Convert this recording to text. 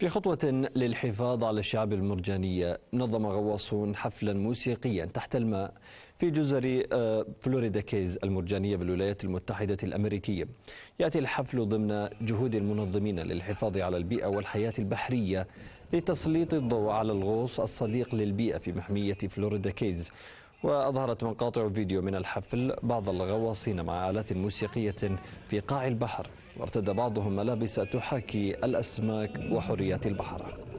في خطوة للحفاظ على الشعاب المرجانية نظم غواصون حفلا موسيقيا تحت الماء في جزر آه، فلوريدا كيز المرجانية بالولايات المتحدة الأمريكية يأتي الحفل ضمن جهود المنظمين للحفاظ على البيئة والحياة البحرية لتسليط الضوء على الغوص الصديق للبيئة في محمية فلوريدا كيز وأظهرت مقاطع فيديو من الحفل بعض الغواصين مع آلات موسيقية في قاع البحر وارتدى بعضهم ملابس تحاكي الأسماك وحريات البحر